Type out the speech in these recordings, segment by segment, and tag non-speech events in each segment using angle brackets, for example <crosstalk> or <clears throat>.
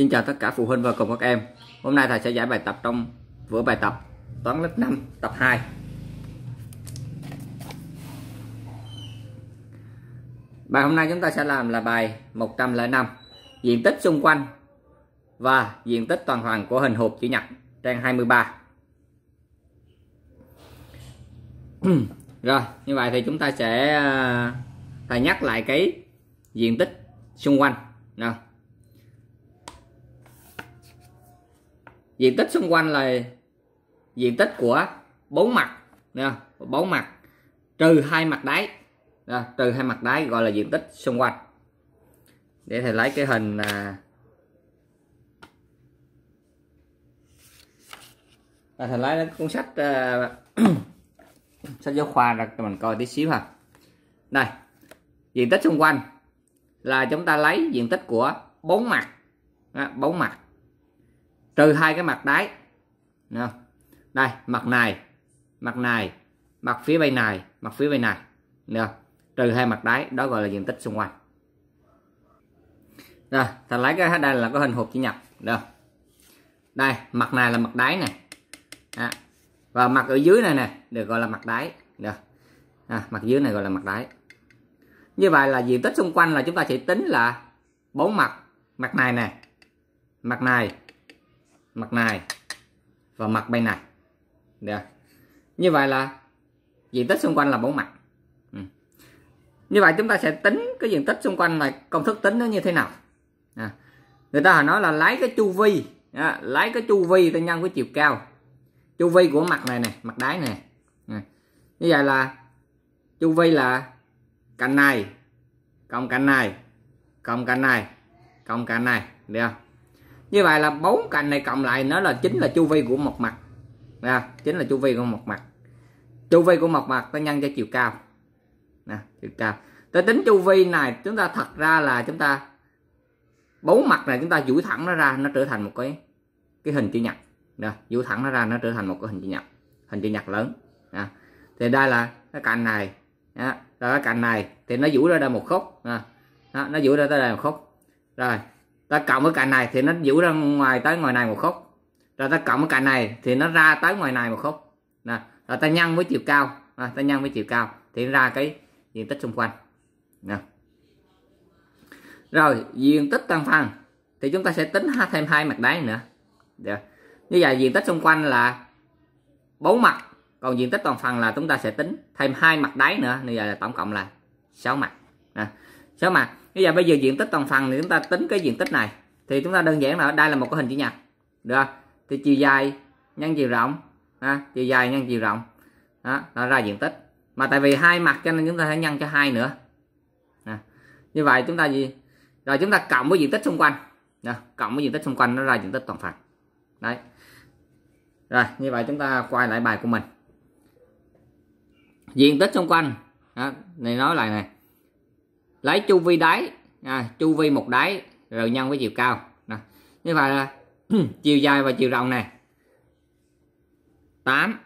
Xin chào tất cả phụ huynh và cùng các em Hôm nay thầy sẽ giải bài tập trong vở bài tập toán lớp 5 tập 2 Bài hôm nay chúng ta sẽ làm là bài 105 Diện tích xung quanh và diện tích toàn hoàn của hình hộp chữ nhật trang 23 <clears throat> Rồi như vậy thì chúng ta sẽ à, thầy nhắc lại cái diện tích xung quanh nào diện tích xung quanh là diện tích của bốn mặt nha bốn mặt trừ hai mặt đáy đó, trừ hai mặt đáy gọi là diện tích xung quanh để thầy lấy cái hình à, à thầy lấy cuốn sách à, <clears throat> sách giáo khoa ra cho mình coi tí xíu ha đây diện tích xung quanh là chúng ta lấy diện tích của bốn mặt bốn mặt trừ hai cái mặt đáy Nè. đây mặt này mặt này mặt phía bên này mặt phía bên này Nè. trừ hai mặt đáy đó gọi là diện tích xung quanh rồi ta lấy cái đây là có hình hộp chữ nhật được đây mặt này là mặt đáy này à, và mặt ở dưới này nè được gọi là mặt đáy được à, mặt dưới này gọi là mặt đáy như vậy là diện tích xung quanh là chúng ta chỉ tính là bốn mặt mặt này nè mặt này mặt này và mặt bên này được như vậy là diện tích xung quanh là bốn mặt ừ. như vậy chúng ta sẽ tính cái diện tích xung quanh là công thức tính nó như thế nào à. người ta họ nói là lấy cái chu vi à, lấy cái chu vi ta nhân với chiều cao chu vi của mặt này này mặt đáy này à. như vậy là chu vi là cạnh này cộng cạnh này cộng cạnh này cộng cạnh này được không như vậy là bốn cạnh này cộng lại nó là chính là chu vi của một mặt à, chính là chu vi của một mặt chu vi của một mặt ta nhân cho chiều cao nè chiều cao ta tính chu vi này chúng ta thật ra là chúng ta bốn mặt này chúng ta duỗi thẳng nó ra nó trở thành một cái cái hình chữ nhật nè duỗi thẳng nó ra nó trở thành một cái hình chữ nhật hình chữ nhật lớn nè thì đây là cái cạnh này đó, rồi cái cạnh này thì nó duỗi ra đây một khúc nè nó duỗi ra tới đây một khúc rồi ta cộng với cạnh này thì nó giữ ra ngoài tới ngoài này một khúc rồi ta cộng với cạnh này thì nó ra tới ngoài này một khúc nè rồi ta nhân với chiều cao à, ta nhân với chiều cao thì ra cái diện tích xung quanh nè rồi diện tích tăng phần thì chúng ta sẽ tính thêm hai mặt đáy nữa Được. Dạ. như vậy diện tích xung quanh là bốn mặt còn diện tích toàn phần là chúng ta sẽ tính thêm hai mặt đáy nữa như vậy là tổng cộng là sáu mặt à, 6 mặt bây giờ bây giờ diện tích toàn phần thì chúng ta tính cái diện tích này thì chúng ta đơn giản là đây là một cái hình chữ nhật được không? thì chiều dài nhân chiều rộng ha, chiều dài nhân chiều rộng đó nó ra diện tích mà tại vì hai mặt cho nên chúng ta phải nhân cho hai nữa à, như vậy chúng ta gì rồi chúng ta cộng với diện tích xung quanh đó, cộng với diện tích xung quanh nó ra diện tích toàn phần đấy rồi như vậy chúng ta quay lại bài của mình diện tích xung quanh đó, này nói lại này lấy chu vi đáy à, chu vi một đáy rồi nhân với chiều cao nè như vậy là <clears throat> chiều dài và chiều rộng này 8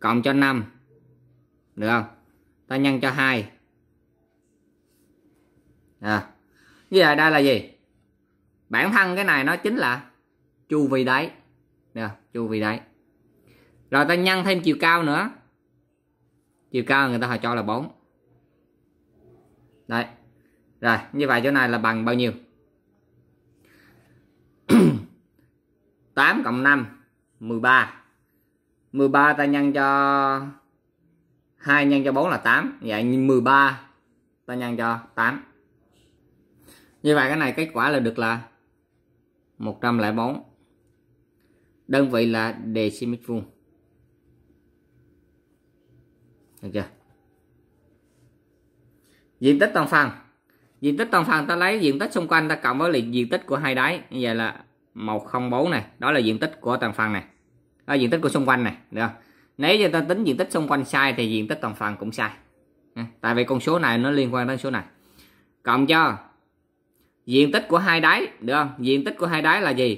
cộng cho 5 được không ta nhân cho 2 à. như vậy đây là gì bản thân cái này nó chính là chu vi đáy nè chu vi đáy rồi ta nhân thêm chiều cao nữa chiều cao người ta họ cho là 4 đấy rồi như vậy chỗ này là bằng bao nhiêu 8 <clears throat> cộng 5 13 13 ta nhân cho 2 nhân cho 4 là 8 vậy 13 ta nhân cho 8 như vậy cái này kết quả là được là 104 đơn vị là decimet vuông được chưa diện tích toàn phần diện tích toàn phần ta lấy diện tích xung quanh ta cộng với liền diện tích của hai đáy như vậy là 104 này đó là diện tích của toàn phần này đó, diện tích của xung quanh này được không? nếu như ta tính diện tích xung quanh sai thì diện tích toàn phần cũng sai tại vì con số này nó liên quan đến số này cộng cho diện tích của hai đáy được không diện tích của hai đáy là gì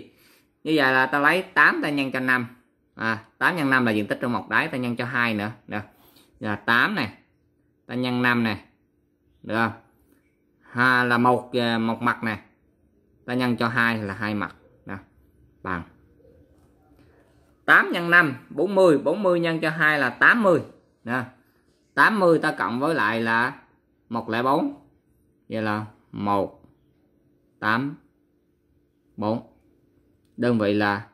như vậy là ta lấy 8 ta nhân cho 5 à, 8 nhân 5 là diện tích trong một đáy ta nhân cho hai nữa được là 8 này ta nhân 5 này được không ha là một ờ, một mặt này ta nhân cho hai là hai mặt đó. bằng 8 nhân 5 40 40 nhân cho 2 là 80 nè 80 ta cộng với lại là 104 vậy là 1 8 4 đơn vị là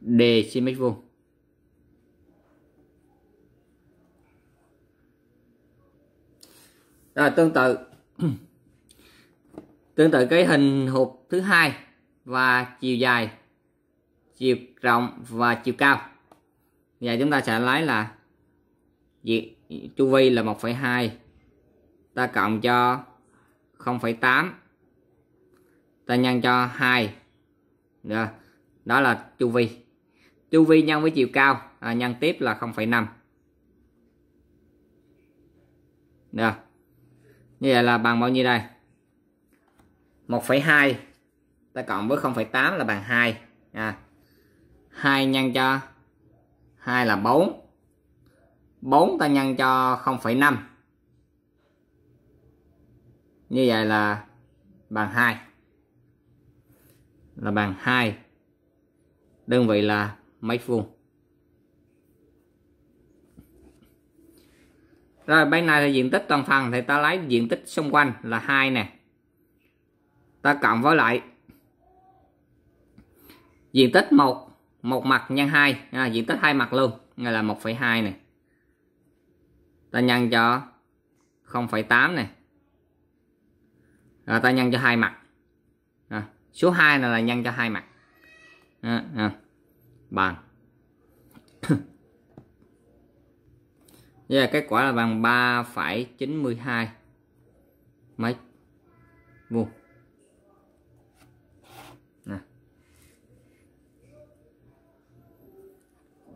decimeter vuông rồi tương tự <clears throat> tương tự cái hình hộp thứ hai và chiều dài chiều rộng và chiều cao giờ chúng ta sẽ lấy là diện chu vi là 1,2 ta cộng cho 0,8 ta nhân cho 2 rồi. đó là chu vi chu vi nhân với chiều cao à, nhân tiếp là 0,5 rồi như vậy là bằng bao nhiêu đây 1,2 ta cộng với 0,8 là bằng 2 à, 2 nhân cho 2 là 4 4 ta nhân cho 0,5 như vậy là bằng 2 là bằng 2 đơn vị là mét vuông rồi bên này là diện tích toàn phần thì ta lấy diện tích xung quanh là hai nè ta cộng với lại diện tích một một mặt nhân hai à, diện tích hai mặt luôn nghĩa là 1,2 này ta nhân cho 0,8 này rồi ta nhân cho hai mặt à, số 2 này là nhân cho hai mặt à, à, bằng Vậy là kết quả là bằng 3,92 mấy vuông.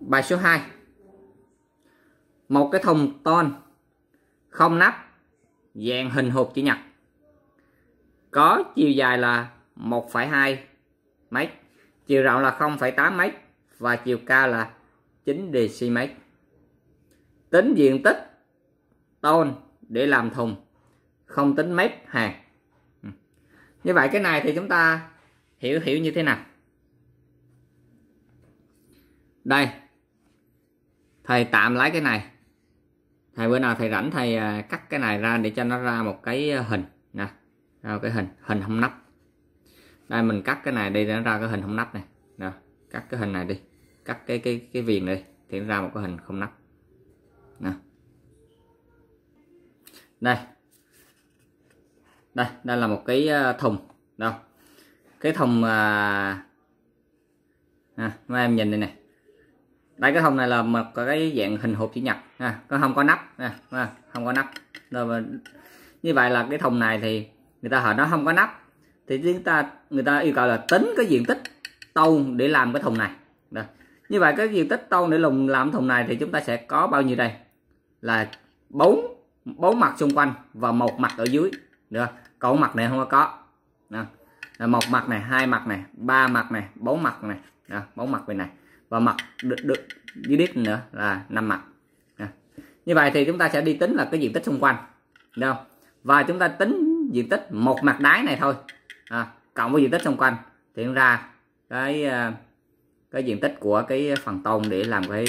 Bài số 2. Một cái thùng ton không nắp dạng hình hộp chữ nhật có chiều dài là 1,2 mét, chiều rộng là 0,8 mét và chiều cao là 9 dm tính diện tích tôn để làm thùng không tính mét hàng ừ. như vậy cái này thì chúng ta hiểu hiểu như thế nào đây thầy tạm lấy cái này thầy bữa nào thầy rảnh thầy à, cắt cái này ra để cho nó ra một cái hình nè ra cái hình hình không nắp đây mình cắt cái này đi để nó ra cái hình không nắp này nè cắt cái hình này đi cắt cái cái cái viền này thì nó ra một cái hình không nắp này. đây đây đây là một cái ờ, thùng đâu cái thùng ờ, à, à em nhìn đây này đây cái thùng này là một cái dạng hình hộp chữ nhật à, nó không có nắp à, không có nắp rồi như vậy là cái thùng này thì người ta hỏi nó không có nắp thì chúng ta người ta yêu cầu là tính cái diện tích tôn để làm cái thùng này Đó. như vậy cái diện tích tôn để lùng làm thùng này thì chúng ta sẽ có bao nhiêu đây là bốn bốn mặt xung quanh và một mặt ở dưới được còn mặt này không có đó. một mặt này hai mặt này ba mặt này bốn mặt này đó. bốn mặt về này và mặt được, được dưới đít nữa là năm mặt đó. như vậy thì chúng ta sẽ đi tính là cái diện tích xung quanh đâu và chúng ta tính diện tích một mặt đáy này thôi à, cộng với diện tích xung quanh thì ra cái à, cái diện tích của cái phần tôn để làm cái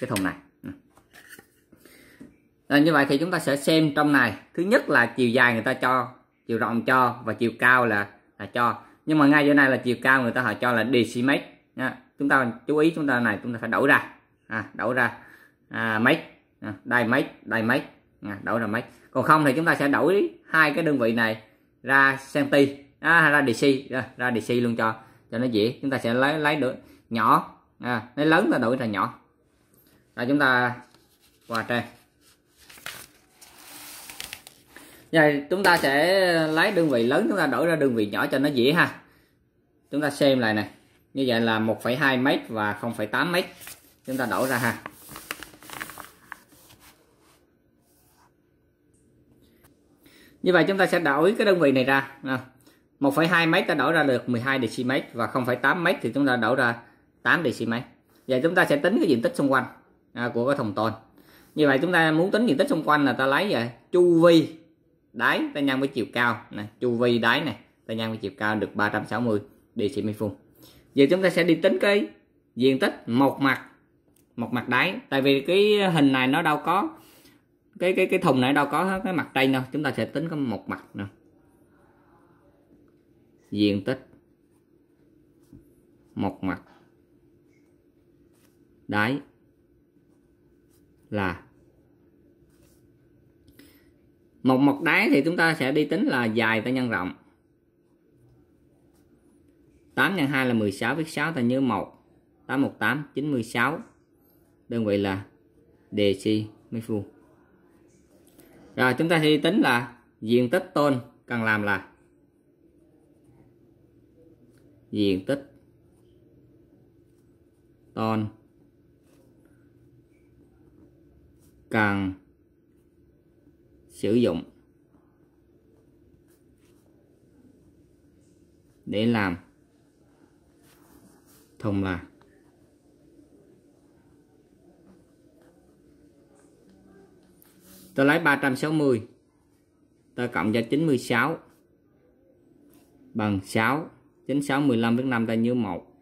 cái thùng này nên ờ, như vậy thì chúng ta sẽ xem trong này thứ nhất là chiều dài người ta cho chiều rộng cho và chiều cao là là cho nhưng mà ngay chỗ này là chiều cao người ta họ cho là decimet nha chúng ta chú ý chúng ta này chúng ta phải đổi ra à, đổi ra à, mét à, đây mấy đây mấy à, đổi ra mét còn không thì chúng ta sẽ đổi hai cái đơn vị này ra centi à, ra dc ra, ra dc luôn cho cho nó dễ chúng ta sẽ lấy lấy được nhỏ à, lấy lớn ta đổi thành nhỏ rồi chúng ta qua trên này chúng ta sẽ lấy đơn vị lớn chúng ta đổi ra đơn vị nhỏ cho nó dễ ha chúng ta xem lại này như vậy là 1,2 mét và 0,8 mét chúng ta đổi ra ha như vậy chúng ta sẽ đổi cái đơn vị này ra 1,2 mét ta đổi ra được 12 dm và 0,8 mét thì chúng ta đổi ra 8 dm vậy chúng ta sẽ tính cái diện tích xung quanh à, của cái thùng tồn như vậy chúng ta muốn tính diện tích xung quanh là ta lấy vậy à, chu vi đáy ta nhân với chiều cao này chu vi đáy này ta nhân với chiều cao được 360 dm vuông giờ chúng ta sẽ đi tính cái diện tích một mặt một mặt đáy tại vì cái hình này nó đâu có cái cái cái thùng này đâu có cái mặt trên đâu chúng ta sẽ tính có một mặt nữa diện tích một mặt đáy là một mặt đáy thì chúng ta sẽ đi tính là dài ta nhân rộng 8 nhân 2 là 16 viết 6 ta nhớ 1 818 96 đơn vị là deci mấy phu rồi chúng ta sẽ đi tính là diện tích tôn cần làm là diện tích tôn cần sử dụng để làm thùng là tôi lấy 360 tôi cộng cho 96 bằng 6 chính 6 15 với 5 ta như 1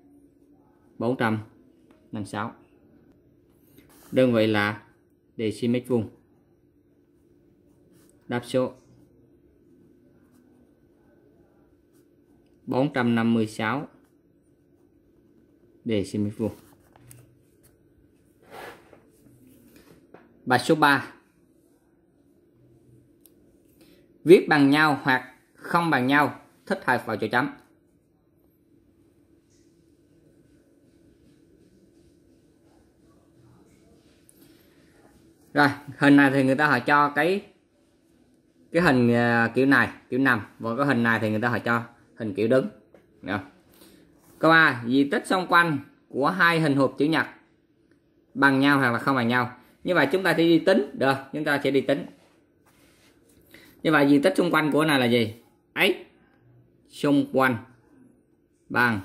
456 đơn vị là decimet vuông Đáp số 456 dm vuông. Bài số 3. Viết bằng nhau hoặc không bằng nhau, thích hợp vào chỗ chấm. Rồi, hình này thì người ta họ cho cái cái hình à, kiểu này kiểu nằm và cái hình này thì người ta họ cho hình kiểu đứng Được. câu a diện tích xung quanh của hai hình hộp chữ nhật bằng nhau hoặc là không bằng nhau như vậy chúng ta sẽ đi tính được chúng ta sẽ đi tính như vậy diện tích xung quanh của này là gì ấy xung quanh bằng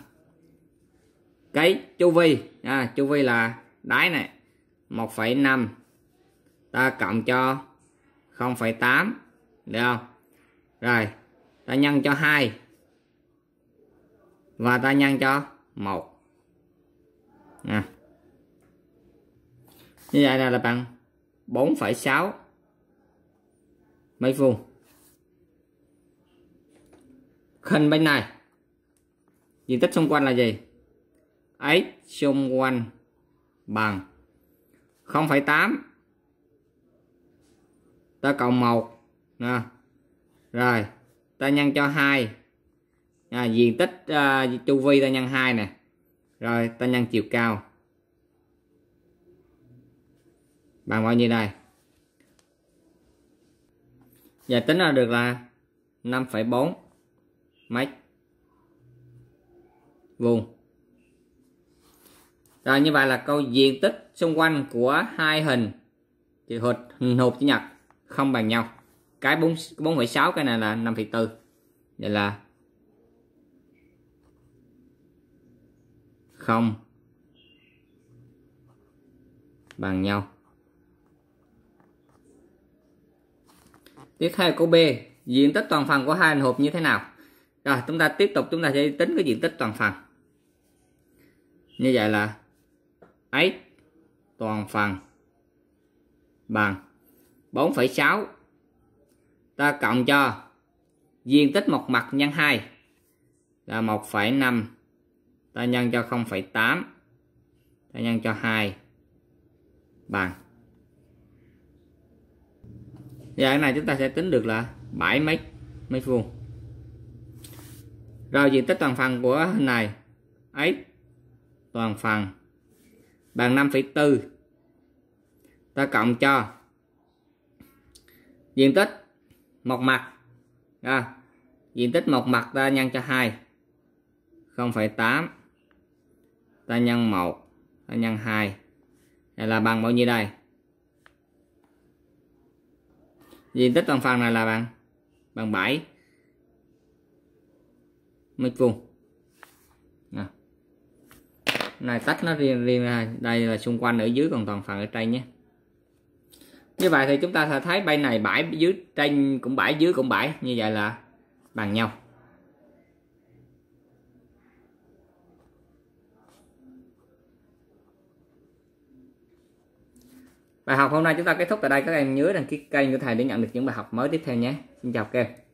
cái chu vi à, chu vi là đáy này 1,5 ta cộng cho 0,8 được không rồi ta nhân cho 2 và ta nhân cho 1 à. như vậy là bằng 4,6 mấy vuông hình bên này diện tích xung quanh là gì x xung quanh bằng 0,8 ta cộng 1 à. rồi ta nhân cho hai à, diện tích à, chu vi ta nhân hai nè rồi ta nhân chiều cao bằng bao nhiêu đây giờ tính ra được là 5,4 mét vuông rồi như vậy là câu diện tích xung quanh của hai hình thì hình hộp chữ nhật không bằng nhau cái 4 4,6 cái này là 5,4 vậy là 0 bằng nhau tiếp theo câu B diện tích toàn phần của hai hình hộp như thế nào rồi chúng ta tiếp tục chúng ta sẽ tính cái diện tích toàn phần như vậy là x toàn phần bằng 4,6 ta cộng cho diện tích một mặt nhân 2 là 1,5 ta nhân cho 0,8 ta nhân cho 2 bằng Giờ cái này chúng ta sẽ tính được là 7 mét mét vuông. Rồi diện tích toàn phần của hình này ấy toàn phần bằng 5,4 ta cộng cho diện tích một mặt à, diện tích một mặt ta nhân cho 2 0,8 ta nhân 1 ta nhân 2 này là bằng bao nhiêu đây diện tích toàn phần này là bằng bằng 7 mét vuông này tách nó riêng riêng ra đây là xung quanh ở dưới còn toàn phần ở trên nhé như vậy thì chúng ta sẽ thấy bay này bãi dưới trên cũng bãi dưới cũng bãi như vậy là bằng nhau Bài học hôm nay chúng ta kết thúc tại đây. Các em nhớ đăng ký kênh của thầy để nhận được những bài học mới tiếp theo nhé. Xin chào các em.